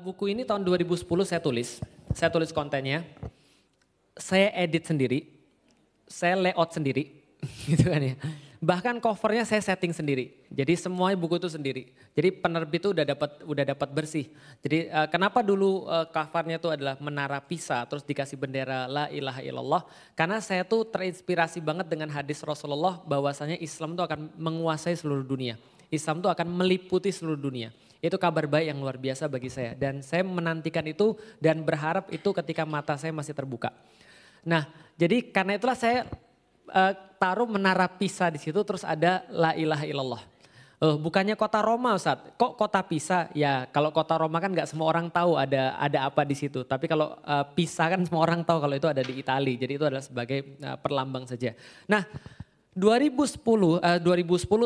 buku ini tahun 2010 saya tulis. Saya tulis kontennya. Saya edit sendiri. Saya layout sendiri. Gitu kan ya. Bahkan covernya saya setting sendiri. Jadi semuanya buku itu sendiri. Jadi penerbit itu udah dapat udah dapat bersih. Jadi uh, kenapa dulu uh, covernya itu adalah menara Pisa terus dikasih bendera la ilaha illallah karena saya tuh terinspirasi banget dengan hadis Rasulullah bahwasanya Islam itu akan menguasai seluruh dunia. Islam itu akan meliputi seluruh dunia. Itu kabar baik yang luar biasa bagi saya. Dan saya menantikan itu dan berharap itu ketika mata saya masih terbuka. Nah, jadi karena itulah saya uh, taruh menara Pisa di situ terus ada la ilaha illallah. Uh, bukannya kota Roma Ustaz, kok kota Pisa? Ya kalau kota Roma kan nggak semua orang tahu ada ada apa di situ. Tapi kalau uh, Pisa kan semua orang tahu kalau itu ada di Italia. Jadi itu adalah sebagai uh, perlambang saja. Nah 2010 uh, 2010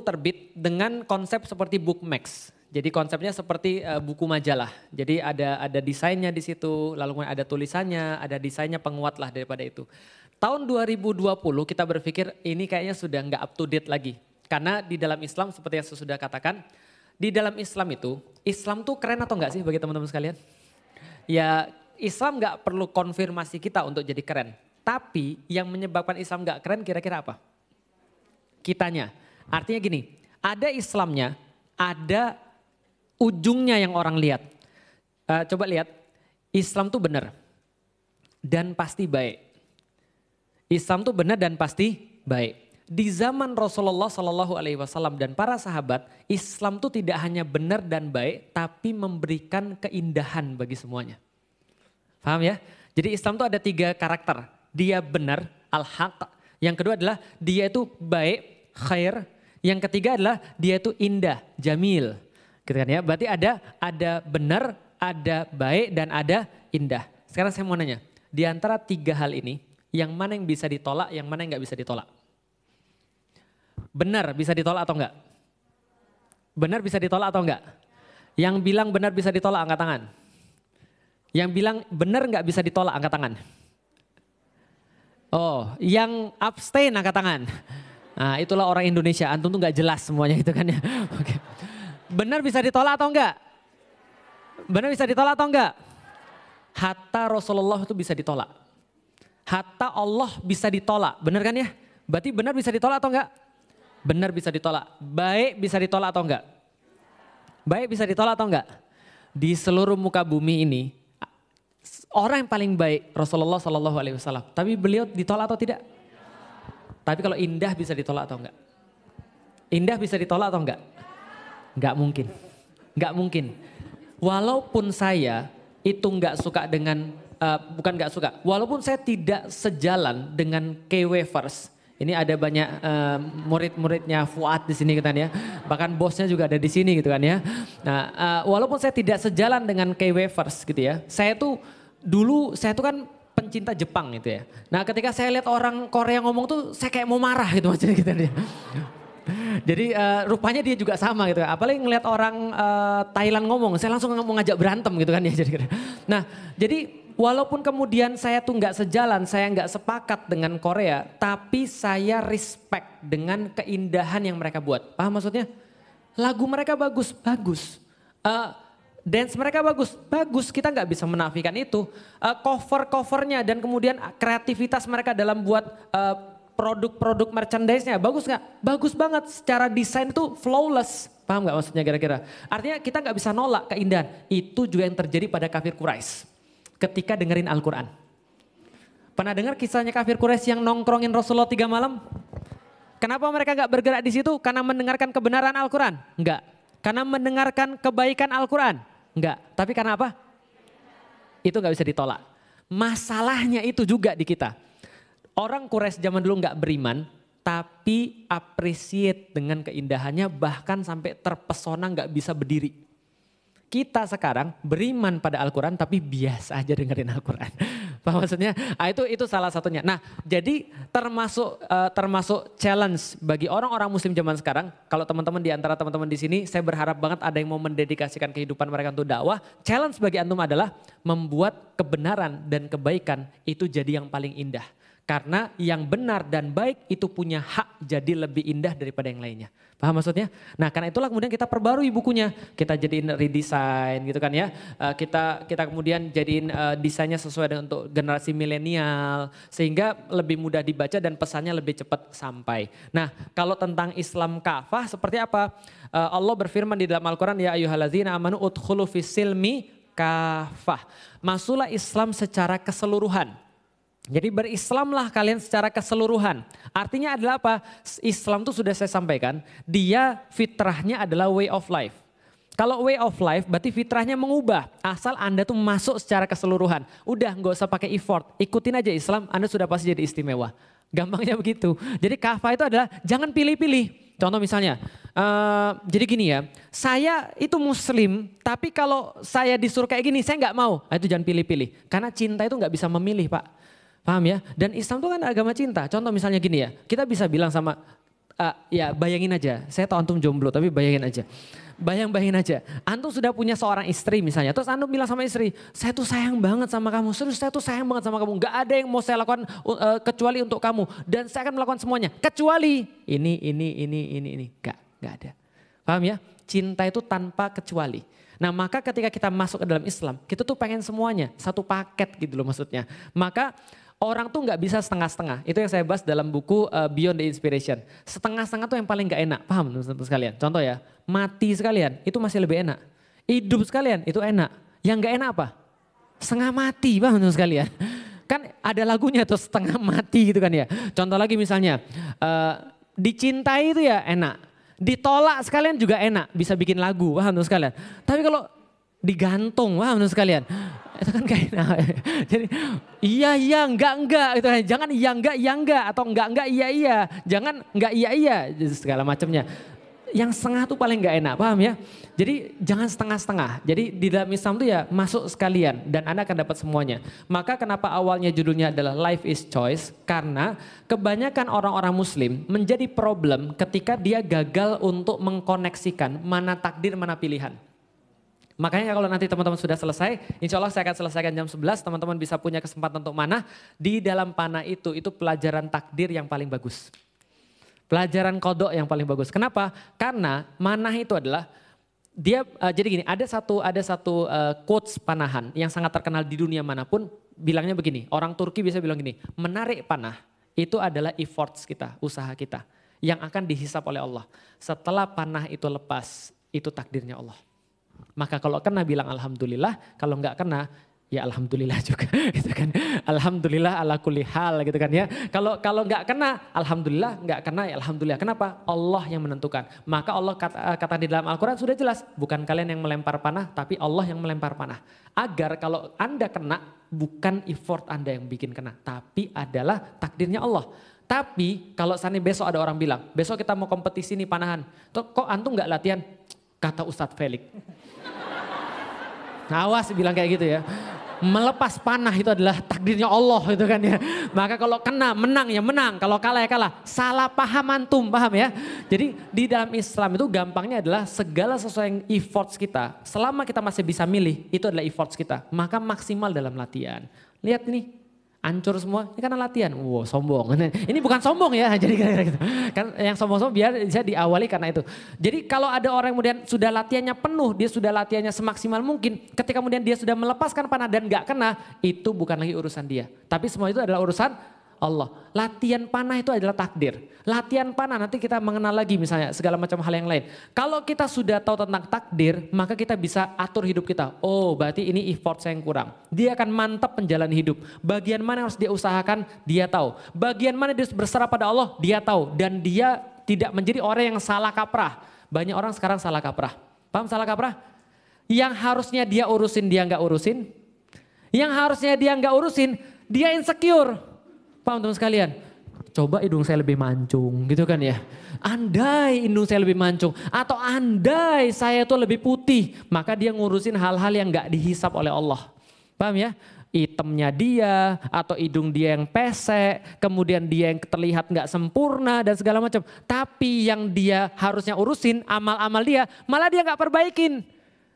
terbit dengan konsep seperti Bookmax. Jadi konsepnya seperti uh, buku majalah. Jadi ada ada desainnya di situ, lalu ada tulisannya, ada desainnya penguat lah daripada itu. Tahun 2020 kita berpikir ini kayaknya sudah nggak up to date lagi. Karena di dalam Islam seperti yang saya sudah katakan, di dalam Islam itu, Islam tuh keren atau enggak sih bagi teman-teman sekalian? Ya Islam nggak perlu konfirmasi kita untuk jadi keren. Tapi yang menyebabkan Islam nggak keren kira-kira apa? Kitanya. Artinya gini, ada Islamnya, ada ujungnya yang orang lihat. Uh, coba lihat, Islam tuh benar dan pasti baik. Islam tuh benar dan pasti baik. Di zaman Rasulullah Shallallahu Alaihi Wasallam dan para sahabat, Islam tuh tidak hanya benar dan baik, tapi memberikan keindahan bagi semuanya. Paham ya? Jadi Islam tuh ada tiga karakter. Dia benar, al-haq. Yang kedua adalah dia itu baik, khair. Yang ketiga adalah dia itu indah, jamil. Gitu kan ya? Berarti ada ada benar, ada baik dan ada indah. Sekarang saya mau nanya, di antara tiga hal ini, yang mana yang bisa ditolak, yang mana yang nggak bisa ditolak? Benar bisa ditolak atau enggak? Benar bisa ditolak atau enggak? Yang bilang benar bisa ditolak angkat tangan. Yang bilang benar enggak bisa ditolak angkat tangan. Oh, yang abstain angkat tangan. Nah, itulah orang Indonesia. Antum tuh nggak jelas semuanya gitu kan ya. Oke. Benar bisa ditolak atau enggak? Benar bisa ditolak atau enggak? Hatta Rasulullah itu bisa ditolak. Hatta Allah bisa ditolak. Benar kan ya? Berarti benar bisa ditolak atau enggak? Benar bisa ditolak. Baik bisa ditolak atau enggak? Baik bisa ditolak atau enggak? Di seluruh muka bumi ini orang yang paling baik Rasulullah Shallallahu Alaihi Wasallam. Tapi beliau ditolak atau tidak? Tapi kalau indah bisa ditolak atau enggak? Indah bisa ditolak atau enggak? Nggak mungkin. Nggak mungkin. Walaupun saya itu nggak suka dengan, uh, bukan nggak suka, walaupun saya tidak sejalan dengan K-Wavers, ini ada banyak uh, murid-muridnya Fuad di sini kan ya. Bahkan bosnya juga ada di sini gitu kan ya. Nah, uh, walaupun saya tidak sejalan dengan K-Wavers gitu ya. Saya tuh dulu saya tuh kan pencinta Jepang gitu ya. Nah, ketika saya lihat orang Korea ngomong tuh saya kayak mau marah gitu maksudnya gitu kan ya. Jadi uh, rupanya dia juga sama gitu. Apalagi ngelihat orang uh, Thailand ngomong, saya langsung mau ngajak berantem gitu kan ya. Jadi, kan. nah, jadi walaupun kemudian saya tuh nggak sejalan, saya nggak sepakat dengan Korea, tapi saya respect dengan keindahan yang mereka buat. Paham maksudnya? Lagu mereka bagus, bagus. Uh, dance mereka bagus, bagus kita nggak bisa menafikan itu. Uh, cover covernya dan kemudian kreativitas mereka dalam buat uh, produk-produk merchandise-nya bagus nggak? Bagus banget. Secara desain tuh flawless. Paham nggak maksudnya kira-kira? Artinya kita nggak bisa nolak keindahan. Itu juga yang terjadi pada kafir Quraisy ketika dengerin Al-Quran. Pernah dengar kisahnya kafir Quraisy yang nongkrongin Rasulullah tiga malam? Kenapa mereka nggak bergerak di situ? Karena mendengarkan kebenaran Al-Quran? Enggak. Karena mendengarkan kebaikan Al-Quran? Enggak. Tapi karena apa? Itu nggak bisa ditolak. Masalahnya itu juga di kita Orang Quraisy zaman dulu nggak beriman, tapi appreciate dengan keindahannya bahkan sampai terpesona nggak bisa berdiri. Kita sekarang beriman pada Al-Quran tapi biasa aja dengerin Al-Quran. maksudnya? Ah, itu itu salah satunya. Nah, jadi termasuk uh, termasuk challenge bagi orang-orang Muslim zaman sekarang. Kalau teman-teman di antara teman-teman di sini, saya berharap banget ada yang mau mendedikasikan kehidupan mereka untuk dakwah. Challenge bagi antum adalah membuat kebenaran dan kebaikan itu jadi yang paling indah karena yang benar dan baik itu punya hak jadi lebih indah daripada yang lainnya. Paham maksudnya? Nah karena itulah kemudian kita perbarui bukunya. Kita jadiin redesign gitu kan ya. Eh, kita kita kemudian jadiin eh, desainnya sesuai dengan untuk generasi milenial. Sehingga lebih mudah dibaca dan pesannya lebih cepat sampai. Nah kalau tentang Islam kafah seperti apa? Eh, Allah berfirman di dalam Al-Quran. Ya ayuhalazina amanu utkhulu fisilmi kafah. Masuklah Islam secara keseluruhan jadi berislamlah kalian secara keseluruhan. Artinya adalah apa? Islam itu sudah saya sampaikan, dia fitrahnya adalah way of life. Kalau way of life berarti fitrahnya mengubah. Asal Anda tuh masuk secara keseluruhan. Udah nggak usah pakai effort. Ikutin aja Islam, Anda sudah pasti jadi istimewa. Gampangnya begitu. Jadi kafah itu adalah jangan pilih-pilih. Contoh misalnya, uh, jadi gini ya, saya itu muslim, tapi kalau saya disuruh kayak gini, saya nggak mau. Nah, itu jangan pilih-pilih. Karena cinta itu nggak bisa memilih, Pak. Paham ya? Dan Islam itu kan agama cinta. Contoh misalnya gini ya, kita bisa bilang sama, uh, ya bayangin aja, saya tahu antum jomblo tapi bayangin aja. Bayang-bayangin aja, antum sudah punya seorang istri misalnya, terus antum bilang sama istri, saya tuh sayang banget sama kamu, serius saya tuh sayang banget sama kamu, gak ada yang mau saya lakukan uh, uh, kecuali untuk kamu. Dan saya akan melakukan semuanya, kecuali ini, ini, ini, ini, ini. Gak, gak ada. Paham ya? Cinta itu tanpa kecuali. Nah maka ketika kita masuk ke dalam Islam, kita tuh pengen semuanya, satu paket gitu loh maksudnya. Maka Orang tuh nggak bisa setengah-setengah. Itu yang saya bahas dalam buku uh, Beyond the Inspiration. Setengah-setengah tuh yang paling nggak enak. Paham teman-teman sekalian? Contoh ya, mati sekalian itu masih lebih enak. Hidup sekalian itu enak. Yang nggak enak apa? Setengah mati, paham teman-teman sekalian? Kan ada lagunya tuh setengah mati gitu kan ya. Contoh lagi misalnya, uh, dicintai itu ya enak. Ditolak sekalian juga enak, bisa bikin lagu, paham teman-teman sekalian? Tapi kalau digantung, paham teman-teman sekalian? itu kan kayak nah, jadi iya iya enggak enggak gitu kan. jangan iya enggak iya enggak atau enggak enggak iya iya jangan enggak iya iya segala macamnya yang setengah tuh paling enggak enak paham ya jadi jangan setengah-setengah jadi di dalam Islam tuh ya masuk sekalian dan anda akan dapat semuanya maka kenapa awalnya judulnya adalah life is choice karena kebanyakan orang-orang Muslim menjadi problem ketika dia gagal untuk mengkoneksikan mana takdir mana pilihan Makanya kalau nanti teman-teman sudah selesai, insya Allah saya akan selesaikan jam 11, teman-teman bisa punya kesempatan untuk mana. Di dalam panah itu, itu pelajaran takdir yang paling bagus. Pelajaran kodok yang paling bagus. Kenapa? Karena manah itu adalah dia uh, jadi gini ada satu ada satu uh, quotes panahan yang sangat terkenal di dunia manapun bilangnya begini orang Turki bisa bilang gini menarik panah itu adalah efforts kita usaha kita yang akan dihisap oleh Allah setelah panah itu lepas itu takdirnya Allah maka kalau kena bilang alhamdulillah, kalau nggak kena ya alhamdulillah juga gitu kan. Alhamdulillah ala kulli hal gitu kan ya. Kalau kalau nggak kena alhamdulillah, nggak kena ya alhamdulillah. Kenapa? Allah yang menentukan. Maka Allah kata, eh, kata di dalam Al-Qur'an sudah jelas, bukan kalian yang melempar panah tapi Allah yang melempar panah. Agar kalau Anda kena bukan effort Anda yang bikin kena, tapi adalah takdirnya Allah. Tapi kalau sana besok ada orang bilang, besok kita mau kompetisi nih panahan. Tuh, kok antum nggak latihan? Kata Ustadz Felix Awas bilang kayak gitu ya. Melepas panah itu adalah takdirnya Allah itu kan ya. Maka kalau kena menang ya menang, kalau kalah ya kalah. Salah paham antum, paham ya? Jadi di dalam Islam itu gampangnya adalah segala sesuai yang efforts kita, selama kita masih bisa milih, itu adalah efforts kita. Maka maksimal dalam latihan. Lihat nih, hancur semua. Ini karena latihan. Wow, sombong. Ini bukan sombong ya. Jadi kira gitu. kan yang sombong-sombong biar bisa diawali karena itu. Jadi kalau ada orang yang kemudian sudah latihannya penuh, dia sudah latihannya semaksimal mungkin, ketika kemudian dia sudah melepaskan panah dan nggak kena, itu bukan lagi urusan dia. Tapi semua itu adalah urusan Allah. Latihan panah itu adalah takdir. Latihan panah nanti kita mengenal lagi misalnya segala macam hal yang lain. Kalau kita sudah tahu tentang takdir, maka kita bisa atur hidup kita. Oh, berarti ini effort saya yang kurang. Dia akan mantap menjalani hidup. Bagian mana yang harus dia usahakan, dia tahu. Bagian mana dia harus berserah pada Allah, dia tahu. Dan dia tidak menjadi orang yang salah kaprah. Banyak orang sekarang salah kaprah. Paham salah kaprah? Yang harusnya dia urusin, dia nggak urusin. Yang harusnya dia nggak urusin, dia insecure. Paham teman sekalian? Coba hidung saya lebih mancung gitu kan ya. Andai hidung saya lebih mancung atau andai saya itu lebih putih. Maka dia ngurusin hal-hal yang gak dihisap oleh Allah. Paham ya? itemnya dia atau hidung dia yang pesek, kemudian dia yang terlihat nggak sempurna dan segala macam. Tapi yang dia harusnya urusin amal-amal dia, malah dia nggak perbaikin.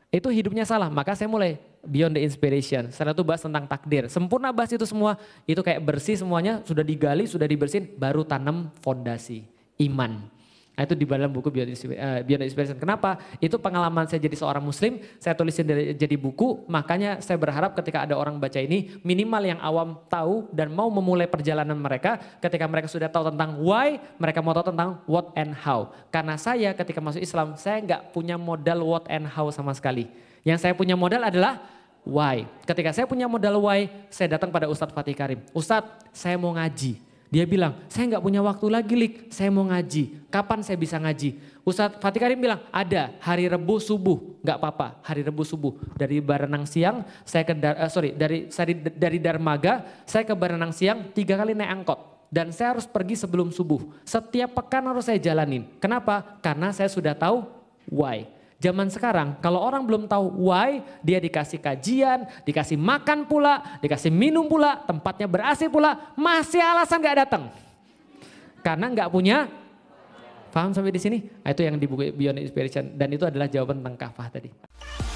Itu hidupnya salah. Maka saya mulai Beyond the Inspiration. Setelah itu bahas tentang takdir. Sempurna bahas itu semua. Itu kayak bersih semuanya, sudah digali, sudah dibersihin, baru tanam fondasi iman. Nah itu di dalam buku Beyond, uh, Inspiration. Kenapa? Itu pengalaman saya jadi seorang muslim, saya tulisin dari, jadi buku, makanya saya berharap ketika ada orang baca ini, minimal yang awam tahu dan mau memulai perjalanan mereka, ketika mereka sudah tahu tentang why, mereka mau tahu tentang what and how. Karena saya ketika masuk Islam, saya nggak punya modal what and how sama sekali. Yang saya punya modal adalah why. Ketika saya punya modal why, saya datang pada Ustadz Fatih Karim. Ustadz, saya mau ngaji. Dia bilang, saya nggak punya waktu lagi Lik, saya mau ngaji. Kapan saya bisa ngaji? Ustadz Fatih Karim bilang, ada hari Rebu subuh, nggak apa-apa, hari Rebu subuh. Dari Baranang siang, saya ke, uh, sorry, dari, dari, dari Darmaga, saya ke Baranang siang, tiga kali naik angkot dan saya harus pergi sebelum subuh. Setiap pekan harus saya jalanin. Kenapa? Karena saya sudah tahu why zaman sekarang kalau orang belum tahu why, dia dikasih kajian, dikasih makan pula, dikasih minum pula, tempatnya berasi pula, masih alasan gak datang. Karena gak punya Paham sampai di sini? Nah, itu yang di buku Beyond Inspiration dan itu adalah jawaban tentang kafah tadi.